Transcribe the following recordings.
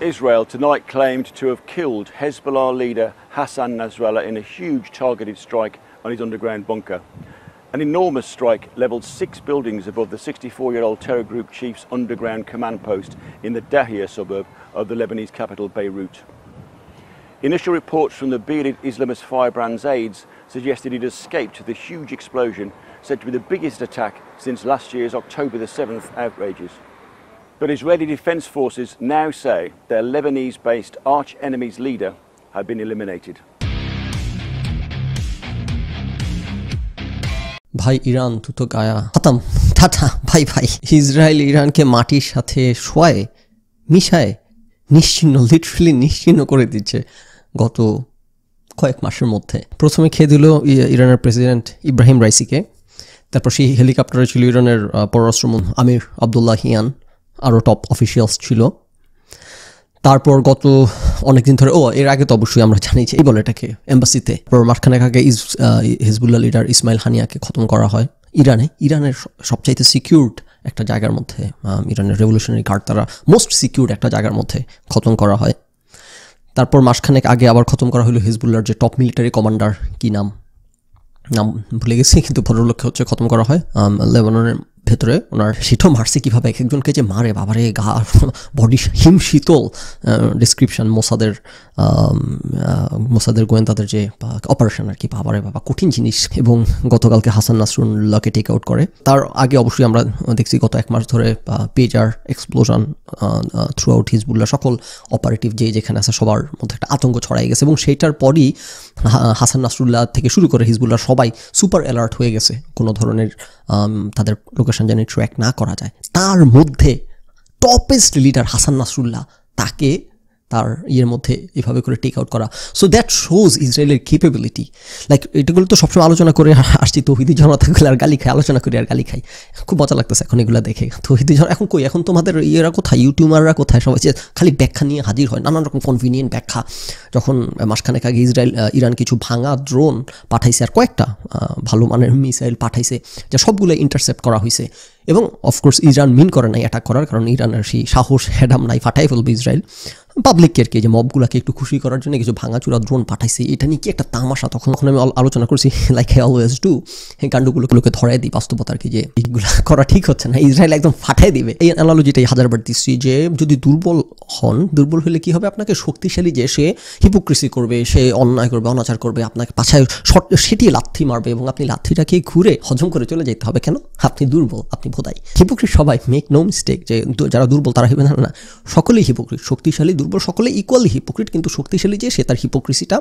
Israel tonight claimed to have killed Hezbollah leader Hassan Nasrallah in a huge targeted strike on his underground bunker. An enormous strike levelled six buildings above the 64-year-old terror group chief's underground command post in the Dahir suburb of the Lebanese capital Beirut. Initial reports from the bearded Islamist firebrand's aides suggested he'd escaped the huge explosion said to be the biggest attack since last year's October the 7th outrages. But Israeli Defense Forces now say their Lebanese based arch enemy's leader had been eliminated. ভাই Iran তুতো গায়া খতম টাটা ভাই ভাই Israel ইরানকে মাটির সাথে শোয়ায় মিশায় নিশ্চিন্ন লিটারালি নিশ্চিন্ন করে দিচ্ছে গত কয়েক মাসের মধ্যে প্রথমে খেয়ে দিল ইরানের প্রেসিডেন্ট ইব্রাহিম রাইসিকে তারপর সেই হেলিকপ্টারে ছিল ইরানের পররাষ্ট্রমন্ত্রী আমির আবদুল্লাহ হিয়ান আরও টপ অফিসিয়ালস ছিল তারপর গত অনেক দিন ধরে ও এর আগে তো অবশ্যই আমরা জানি যে এই বলে এটাকে এম্বাসিতে তারপর মাসখানেক আগে ইস হিজবুল্লাহ লিডার ইসমাইল হানিয়াকে খতম করা হয় ইরানে ইরানের সবচাইতে সিকিউরড একটা জায়গার মধ্যে ইরানের রেভলিউশনারি গার্ড তারা মোস্ট সিকিউর একটা জায়গার মধ্যে খতম করা হয় তারপর মাসখানেক আগে আবার খতম করা হলো হিজবুল্লার যে টপ মিলিটারি কমান্ডার কী নাম নাম ভুলে গেছি কিন্তু ভদ্রলক্ষ্যে হচ্ছে খতম করা হয় লেবাননের ভেতরে ওনার শীতও মারছে কীভাবে এক একজনকে যে মারে বাবারে গা বডি হিম শীতল ডিসক্রিপশান মোসাদের মোসাদের গোয়েন্দাদের যে অপারেশন আর কি বাবারে বাবা কঠিন জিনিস এবং গতকালকে হাসান নাসরুল্লাহকে টেক আউট করে তার আগে অবশ্যই আমরা দেখছি গত এক মাস ধরে pager explosion throughout Hezbollah সকল অপারেটিভ যে যেখানে আছে সবার মধ্যে একটা আতঙ্ক ছড়াই গেছে এবং সেইটার পরই হাসান নাসরুল্লাহ থেকে শুরু করে হিজবুল্লাহ সবাই সুপার অ্যালার্ট হয়ে গেছে কোনো ধরনের তাদের লোকের ইমোশন যেন ট্র্যাক না করা যায় তার মধ্যে টপেস্ট লিডার হাসান নাসরুল্লাহ তাকে তার ইয়ের মধ্যে এভাবে করে টেক আউট করা সো দ্যাট শোজ ইসরায়েলের কেপেবিলিটি লাইক এটাগুলো তো সবসময় আলোচনা করে আসছি তৌহিদি জনতাগুলো আর গালি খাই আলোচনা করি আর গালি খাই খুব মজা লাগতেছে এখন এগুলো দেখে তৌহিদি জন এখন কই এখন তোমাদের ইয়েরা কোথায় ইউটিউবাররা কোথায় সবাই খালি ব্যাখ্যা নিয়ে হাজির হয় নানান রকম কনভিনিয়েন্ট ব্যাখ্যা যখন মাসখানেক আগে ইসরায়েল ইরান কিছু ভাঙা ড্রোন পাঠাইছে আর কয়েকটা ভালো মানের মিসাইল পাঠাইছে যা সবগুলো ইন্টারসেপ্ট করা হয়েছে এবং অফকোর্স ইরান মিন করে নাই অ্যাটাক করার কারণ ইরানের সেই সাহস হ্যাডাম নাই ফাটাই ফেলবে ইসরায়েল পাবলিককে আর কি যে মবগুলোকে একটু খুশি করার জন্য কিছু ভাঙাচুরা ড্রোন পাঠাইছে এটা নিয়ে কি একটা তামাশা তখন তখন আমি আলোচনা করছি লাইক আই অলওয়েজ ডু এই কাণ্ডগুলোকে ধরাই দিই বাস্তবতা আর কি যে এইগুলো করা ঠিক হচ্ছে না ইসরায়েল একদম ফাটাই দিবে এই অ্যানালজিটাই হাজারবার দিচ্ছি যে যদি দুর্বল হন দুর্বল হলে কি হবে আপনাকে শক্তিশালী যে সে হিপোক্রেসি করবে সে অন্যায় করবে অনাচার করবে আপনাকে পাছায় সেটি লাথি মারবে এবং আপনি লাথিটাকে ঘুরে হজম করে চলে যেতে হবে কেন আপনি দুর্বল আপনি ভোদাই হিপোক্রিট সবাই মেক নো মিস্টেক যে যারা দুর্বল তারা হেবে না না সকলেই হিপোক্রিট শক্তিশালী বলবো সকলে ইকুয়ালি হিপোক্রিট কিন্তু শক্তিশালী যে সে তার হিপোক্রিসিটা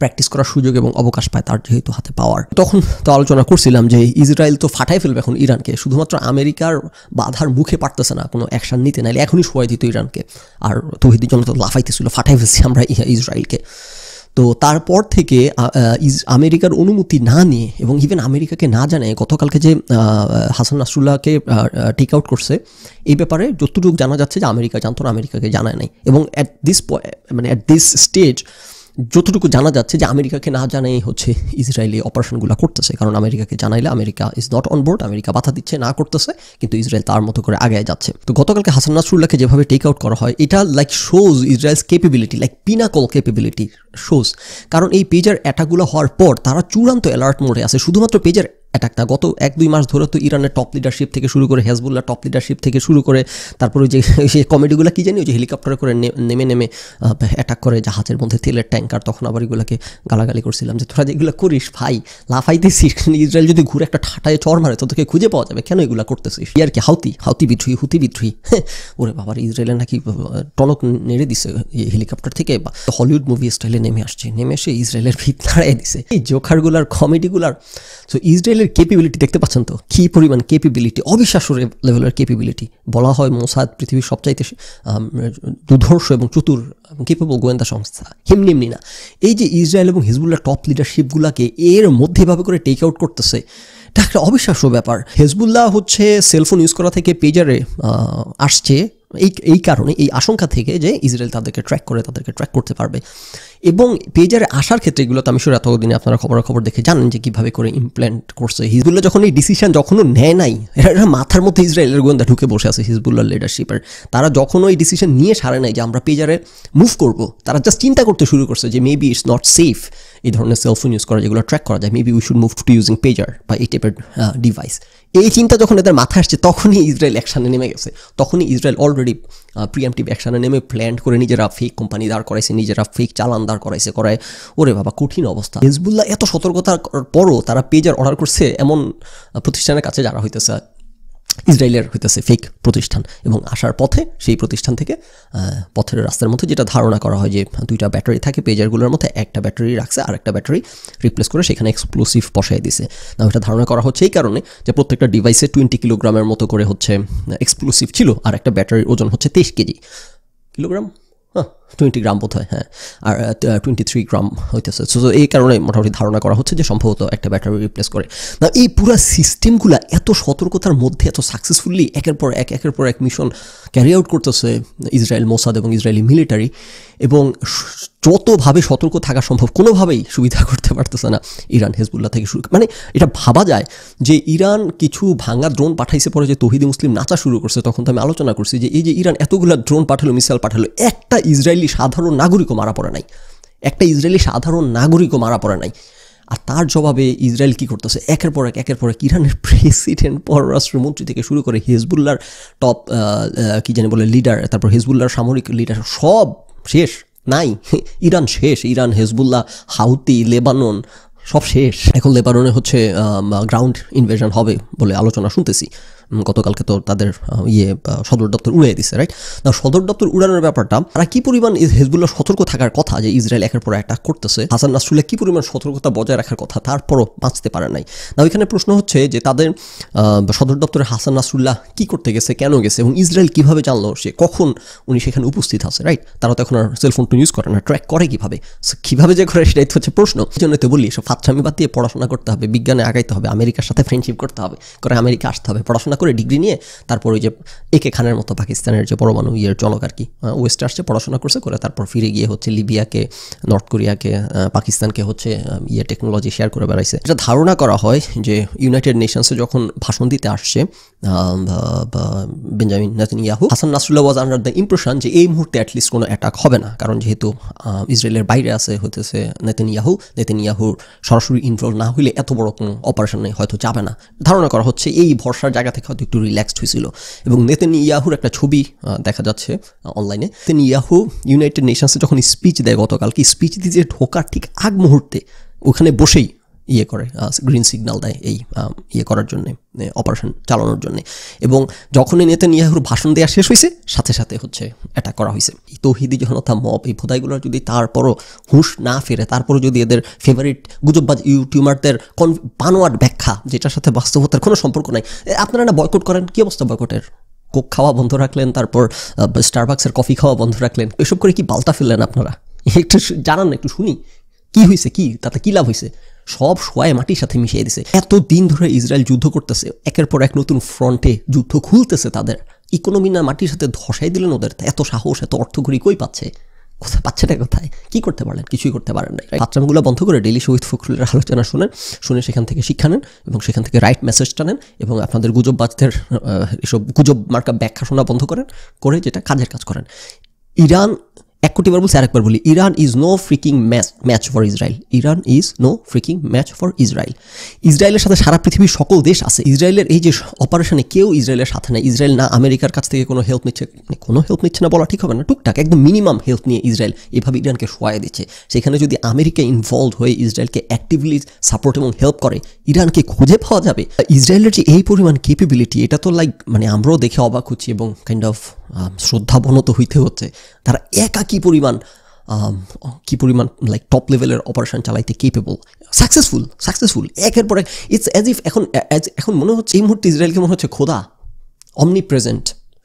প্র্যাকটিস করার সুযোগ এবং অবকাশ পায় তার যেহেতু হাতে পাওয়ার তখন তো আলোচনা করছিলাম যে ইসরায়েল তো ফাটায় ফেলবে এখন ইরানকে শুধুমাত্র আমেরিকার বাধার মুখে পারতেছে না কোনো অ্যাকশান নিতে নাহলে এখনই সবাই দিত ইরানকে আর তহিদি তো লাফাইতেছিল ফাটাই ফেলছি আমরা ইসরায়েলকে তো তারপর থেকে আমেরিকার অনুমতি না নিয়ে এবং ইভেন আমেরিকাকে না জানায় গতকালকে যে হাসান নাসরুল্লাহকে টেক আউট করছে এই ব্যাপারে যতটুকু জানা যাচ্ছে যে আমেরিকা জানতো না আমেরিকাকে জানায় নাই এবং অ্যাট দিস মানে অ্যাট দিস স্টেজ যতটুকু জানা যাচ্ছে যে আমেরিকাকে না জানাই হচ্ছে ইসরায়েলি অপারেশনগুলো করতেছে কারণ আমেরিকাকে জানাইলে America is not on board America বাধা দিচ্ছে না করতেছে কিন্তু ইসরায়েল তার মতো করে আগে যাচ্ছে তো গতকালকে হাসান নাসরুল্লাহকে যেভাবে টেক আউট করা হয় এটা like shows Israel's capability like pinnacle capability shows কারণ এই পেজার অ্যাটাকগুলো হওয়ার পর তারা চূড়ান্ত অ্যালার্ট মোডে আছে শুধুমাত্র পেজার অ্যাটাকটা গত এক দুই মাস ধরে তো ইরানের টপ লিডারশিপ থেকে শুরু করে হেজবুল্লাহ টপ লিডারশিপ থেকে শুরু করে তারপরে যে সেই কমেডিগুলো কী জানি যে হেলিকপ্টারে করে নেমে নেমে অ্যাটাক করে জাহাজের মধ্যে তেলের ট্যাঙ্কার তখন আবার এগুলোকে গালাগালি করছিলাম যে তোরা যেগুলো করিস ভাই লাফাইতেছিস ইসরায়েল যদি ঘুরে একটা ঠাটায় চর মারে তো তোকে খুঁজে পাওয়া যাবে কেন এগুলো করতেছিস ইয়ার কি হাউতি হাউতি বিদ্রোহী হুতি বিদ্রোহী হ্যাঁ, ওরে বাবার ইসরায়েলে নাকি টনক নেড়ে দিছে হেলিকপ্টার থেকে বা হলিউড মুভি স্টাইলে নেমে আসছে নেমে এসে ইসরায়েলের ভিত দাঁড়ায় দিছে এই জোখারগুলার কমেডিগুলার তো ইসরায়েল ইসরায়েলের কেপিবিলিটি দেখতে পাচ্ছেন তো কী পরিমাণ কেপিবিলিটি অবিশ্বাস্য লেভেলের কেপিবিলিটি বলা হয় মোসাদ পৃথিবীর সবচাইতে দুর্ধর্ষ এবং চতুর কেপেবল গোয়েন্দা সংস্থা হিমনি এমনি না এই যে ইসরায়েল এবং হিজবুল্লাহ টপ লিডারশিপগুলোকে এর মধ্যে এভাবে করে টেক আউট করতেছে এটা একটা অবিশ্বাস্য ব্যাপার হেজবুল্লাহ হচ্ছে সেলফোন ইউজ করা থেকে পেজারে আসছে এই এই কারণে এই আশঙ্কা থেকে যে ইসরায়েল তাদেরকে ট্র্যাক করে তাদেরকে ট্র্যাক করতে পারবে এবং পেজারে আসার ক্ষেত্রে এগুলো তো আমি শুরু এতদিনে আপনারা খবরাখবর দেখে জানেন যে কীভাবে করে ইমপ্ল্যান্ট করছে হিজবুল্লাহ যখন এই ডিসিশন যখনও নেয় নাই এরা মাথার মধ্যে ইসরায়েলের গোয়েন্দা ঢুকে বসে আছে হিজবুল্লার লিডারশিপের তারা যখনও এই ডিসিশন নিয়ে সারে নাই যে আমরা পেজারে মুভ করব তারা জাস্ট চিন্তা করতে শুরু করছে যে মেবি ইটস নট সেফ এই ধরনের সেলফোন ইউজ করা যেগুলো ট্র্যাক করা যায় maybe we should move to using pager বা এই টাইপের ডিভাইস এই চিন্তা যখন এদের মাথায় আসছে তখনই ইসরায়েল অ্যাকশানে নেমে গেছে তখনই ইসরায়েল অলরেডি প্রিএমটিভ অ্যাকশানে নেমে প্ল্যান করে নিজেরা ফেক কোম্পানি দাঁড় করাইছে নিজেরা ফেক চালান দাঁড় করাইছে করায় ওরে বাবা কঠিন অবস্থা হেজবুল্লাহ এত সতর্কতার পরও তারা পেজার অর্ডার করছে এমন প্রতিষ্ঠানের কাছে যারা হইতেছে ইসরায়েলের হইতেছে ফেক প্রতিষ্ঠান এবং আসার পথে সেই প্রতিষ্ঠান থেকে পথের রাস্তার মধ্যে যেটা ধারণা করা হয় যে হ্যাঁ, দুইটা ব্যাটারি থাকে পেজারগুলোর মধ্যে একটা ব্যাটারি রাখছে আর একটা ব্যাটারি রিপ্লেস করে সেখানে এক্সপ্লোসিভ বসাই দিছে না এটা ধারণা করা হচ্ছে এই কারণে যে প্রত্যেকটা ডিভাইসে টোয়েন্টি কিলোগ্রামের মতো করে হচ্ছে এক্সপ্লোসিভ ছিল আর একটা ব্যাটারির ওজন হচ্ছে তেইশ কেজি কিলোগ্রাম হ্যাঁ টোয়েন্টি গ্রাম বোধ হয় হ্যাঁ আর টোয়েন্টি থ্রি গ্রাম হইতেছে সো এই কারণে মোটামুটি ধারণা করা হচ্ছে যে সম্ভবত একটা ব্যাটারি রিপ্লেস করে না এই পুরো সিস্টেমগুলো এত সতর্কতার মধ্যে এত সাকসেসফুলি একের পর এক একের পর এক মিশন ক্যারি আউট করতেছে ইসরায়েল মোসাদ এবং ইসরায়েলি মিলিটারি এবং যতভাবে সতর্ক থাকা সম্ভব কোনোভাবেই সুবিধা করতে পারতেছে না ইরান হেজবুল্লাহ থেকে শুরু মানে এটা ভাবা যায় যে ইরান কিছু ভাঙা ড্রোন পাঠাইছে পরে যে তহিদি মুসলিম নাচা শুরু করছে তখন তো আমি আলোচনা করছি যে এই যে ইরান এতগুলো ড্রোন পাঠালো মিসাইল পাঠালো একটা ইসরায়েল ইসরায়েলি সাধারণ নাগরিকও মারা পড়ে নাই একটা ইসরায়েলি সাধারণ নাগরিকও মারা পড়ে নাই আর তার জবাবে ইসরায়েল কী করতেছে একের পর এক একের পর এক ইরানের প্রেসিডেন্ট পররাষ্ট্রমন্ত্রী থেকে শুরু করে হিজবুল্লার টপ কী জানি বলে লিডার তারপর হিজবুল্লার সামরিক লিডার সব শেষ নাই ইরান শেষ ইরান হেজবুল্লাহ হাউতি লেবানন সব শেষ এখন লেবাননে হচ্ছে গ্রাউন্ড ইনভেশন হবে বলে আলোচনা শুনতেছি গতকালকে তো তাদের ইয়ে সদর দপ্তর উড়িয়ে দিচ্ছে রাইট না সদর দপ্তর উড়ানোর ব্যাপারটা তারা কি পরিমাণ হেজবুল্লাহ সতর্ক থাকার কথা যে ইসরায়েল একের পর একটা করতেছে হাসান নাসরুল্লাহ কি পরিমাণ সতর্কতা বজায় রাখার কথা তারপরও বাঁচতে পারে নাই না ওইখানে প্রশ্ন হচ্ছে যে তাদের সদর দপ্তরে হাসান নাসরুল্লাহ কি করতে গেছে কেন গেছে এবং ইসরায়েল কিভাবে জানলো সে কখন উনি সেখানে উপস্থিত আছে রাইট তারা তো এখন আর সেলফোন টু ইউজ করে না ট্র্যাক করে কিভাবে কিভাবে যে করে সেটাই তো হচ্ছে প্রশ্ন এই জন্য তো বলি সব ফাতসামি বাদ দিয়ে পড়াশোনা করতে হবে বিজ্ঞানে আগাইতে হবে আমেরিকার সাথে ফ্রেন্ডশিপ করতে হবে করে আমেরিকা আসতে হবে পড়াশোনা করে ডিগ্রি নিয়ে তারপর ওই যে একে খানের মতো পাকিস্তানের যে পরমাণু ইয়ের চলক আর কি ওয়েস্ট আসছে পড়াশোনা করছে করে তারপর ফিরে গিয়ে হচ্ছে লিবিয়াকে নর্থ কোরিয়াকে পাকিস্তানকে হচ্ছে ইয়ে টেকনোলজি শেয়ার করে বেড়াইছে এটা ধারণা করা হয় যে ইউনাইটেড নেশনসে যখন ভাষণ দিতে আসছে বেঞ্জামিন ইয়াহু Hassan Nasrallah was under the impression যে এই মুহূর্তে অ্যাটলিস্ট কোনো অ্যাটাক হবে না কারণ যেহেতু ইসরায়েলের বাইরে আছে হতেছে নেতিন ইয়াহু নেতিন ইয়াহুর সরাসরি ইনভলভ না হইলে এত বড় কোনো অপারেশনে হয়তো যাবে না ধারণা করা হচ্ছে এই ভরসার জায়গা থেকে হয়তো একটু রিল্যাক্সড হয়েছিল এবং নেতেন ইয়াহুর একটা ছবি দেখা যাচ্ছে অনলাইনে তেন ইয়াহু ইউনাইটেড নেশনসে যখন স্পিচ দেয় গতকালকে স্পিচ দিয়ে ঢোকার ঠিক আগ মুহূর্তে ওখানে বসেই ইয়ে করে গ্রিন সিগন্যাল দেয় এই ইয়ে করার জন্যে অপারেশন চালানোর জন্যে এবং যখনই নেতা নিয়াহুর ভাষণ দেওয়া শেষ হয়েছে সাথে সাথে হচ্ছে অ্যাটাক করা হয়েছে এই তৌহিদি জনতা মব এই ভোদাইগুলো যদি তারপরও হুঁশ না ফেরে তারপরও যদি এদের ফেভারিট গুজববাজ ইউটিউমারদের কন বানোয়াট ব্যাখ্যা যেটার সাথে বাস্তবতার কোনো সম্পর্ক নাই আপনারা না বয়কট করেন কী অবস্থা বয়কটের কোক খাওয়া বন্ধ রাখলেন তারপর স্টারবাক্সের কফি খাওয়া বন্ধ রাখলেন এসব করে কি বালতা ফেললেন আপনারা একটু জানান একটু শুনি কি হয়েছে কি তাতে কী লাভ হয়েছে সব সবাই মাটির সাথে মিশিয়ে দিছে এত দিন ধরে ইসরায়েল যুদ্ধ করতেছে একের পর এক নতুন ফ্রন্টে যুদ্ধ খুলতেছে তাদের ইকোনমি না মাটির সাথে ধসাই দিলেন ওদের এত সাহস এত অর্থকরী কই পাচ্ছে কোথায় পাচ্ছে না কোথায় কি করতে পারলেন কিছুই করতে পারেন না বাচ্চাগুলো বন্ধ করে ডেলি শহীদ ফখরুলের আলোচনা শোনেন শুনে সেখান থেকে শিক্ষা নেন এবং সেখান থেকে রাইট মেসেজটা নেন এবং আপনাদের গুজববাজদের এসব গুজব মার্কা ব্যাখ্যা শোনা বন্ধ করেন করে যেটা কাজের কাজ করেন ইরান এক কোটি বার বলছি আরেকবার বলি Iran is no freaking match match for Israel Iran is no freaking match for Israel ইসরায়েলের সাথে সারা পৃথিবীর সকল দেশ আছে ইসরায়েলের এই যে অপারেশনে কেউ ইসরায়েলের সাথে নেই ইসরায়েল না আমেরিকার কাছ থেকে কোনো হেল্প নিচ্ছে মানে কোনো হেল্প নিচ্ছে না বলা ঠিক হবে না টুকটাক একদম মিনিমাম হেল্প নিয়ে ইসরায়েল এভাবে ইরানকে শোয়া দিচ্ছে সেখানে যদি আমেরিকা ইনভলভ হয়ে ইসরায়েলকে অ্যাক্টিভলি সাপোর্ট এবং হেল্প করে ইরানকে খুঁজে পাওয়া যাবে ইসরায়েলের যে এই পরিমাণ কেপেবিলিটি এটা তো লাইক মানে আমরাও দেখে অবাক হচ্ছি এবং কাইন্ড অফ শ্রদ্ধাবনত হইতে হচ্ছে তারা একা কি পরিমাণ কি পরিমাণ লাইক টপ লেভেলের অপারেশন চালাইতে কেপেবল সাকসেসফুল সাকসেসফুল একের পর এক ইটস অ্যাজ ইফ এখন এখন মনে হচ্ছে এই মুহূর্তে ইসরায়েলকে মনে হচ্ছে খোদা অমনি প্রেজেন্ট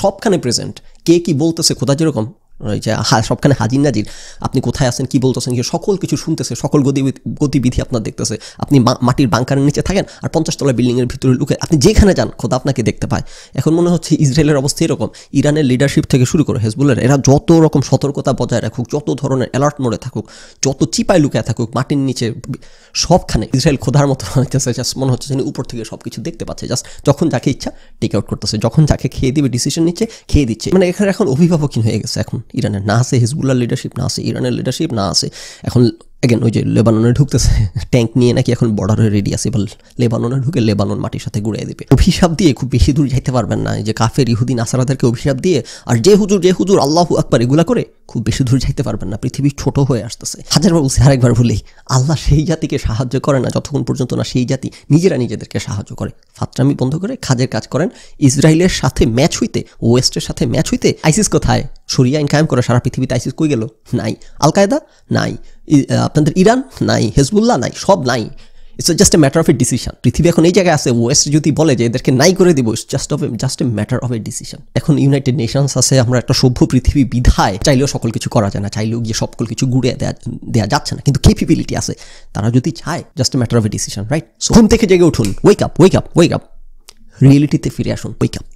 সবখানে প্রেজেন্ট কে কি বলতেছে খোদা যেরকম রয়েছে সবখানে হাজির নাজির আপনি কোথায় আছেন কি বলতেছেন কি সকল কিছু শুনতেছে সকল গতিবিধি গতিবিধি আপনার দেখতেছে আপনি মাটির বাংকারের নিচে থাকেন আর পঞ্চাশতলা বিল্ডিংয়ের ভিতরে লুকে আপনি যেখানে যান খোদা আপনাকে দেখতে পায় এখন মনে হচ্ছে ইসরায়েলের অবস্থা এরকম ইরানের লিডারশিপ থেকে শুরু করে হেজবুলের এরা যত রকম সতর্কতা বজায় রাখুক যত ধরনের অ্যালার্ট মোড়ে থাকুক যত চিপায় লুকায় থাকুক মাটির নিচে সবখানে ইসরায়েল খোদার মতো হইতেছে জাস্ট মনে হচ্ছে যেন উপর থেকে সব কিছু দেখতে পাচ্ছে জাস্ট যখন যাকে ইচ্ছা টেক আউট করতেছে যখন যাকে খেয়ে দিবে ডিসিশন নিচ্ছে খেয়ে দিচ্ছে মানে এখানে এখন অভিভাবকহীন হয়ে গেছে এখন ইরানের না আছে হিজবুল্লাহ লিডারশিপ না আছে ইরানের লিডারশিপ না আছে এখন অ্যাগেন ওই যে লেবাননে ঢুকতেছে ট্যাঙ্ক নিয়ে নাকি এখন বর্ডারে রেডি আছে এবার লেবাননে ঢুকে লেবানন মাটির সাথে গুড়িয়ে দেবে অভিশাপ দিয়ে খুব বেশি দূর যাইতে পারবেন না যে কাফের ইহুদিন আসারাদেরকে অভিশাপ দিয়ে আর যে হুজুর যে হুজুর আল্লাহ আকবার এগুলা করে খুব বেশি দূর যাইতে পারবেন না পৃথিবী ছোট হয়ে আসতেছে হাজারবার বলছে আরেকবার ভুলেই আল্লাহ সেই জাতিকে সাহায্য করে না যতক্ষণ পর্যন্ত না সেই জাতি নিজেরা নিজেদেরকে সাহায্য করে ফাতরামি বন্ধ করে খাজের কাজ করেন ইসরায়েলের সাথে ম্যাচ হইতে ওয়েস্টের সাথে ম্যাচ হইতে আইসিস কোথায় সরিয়া আইন কায়েম করে সারা পৃথিবীতে আইসিস কই গেল নাই আল কায়দা নাই আপনাদের ইরান নাই হেজবুল্লাহ নাই সব নাই it's just a matter of a decision পৃথিবী এখন এই জায়গায় আছে ওয়েস্ট যদি বলে যে এদেরকে নাই করে দিব it's just of just a matter of a decision এখন ইউনাইটেড নেশনস আছে আমরা একটা সভ্য পৃথিবী বিধায় চাইলেও সকল কিছু করা যায় না চাইলেও গিয়ে সকল কিছু ঘুরে দেওয়া দেওয়া যাচ্ছে না কিন্তু ক্যাপেবিলিটি আছে তারা যদি চায় just a matter of a decision right ঘুম থেকে জেগে উঠুন wake up wake up wake up রিয়েলিটিতে ফিরে আসুন ওয়েক আপ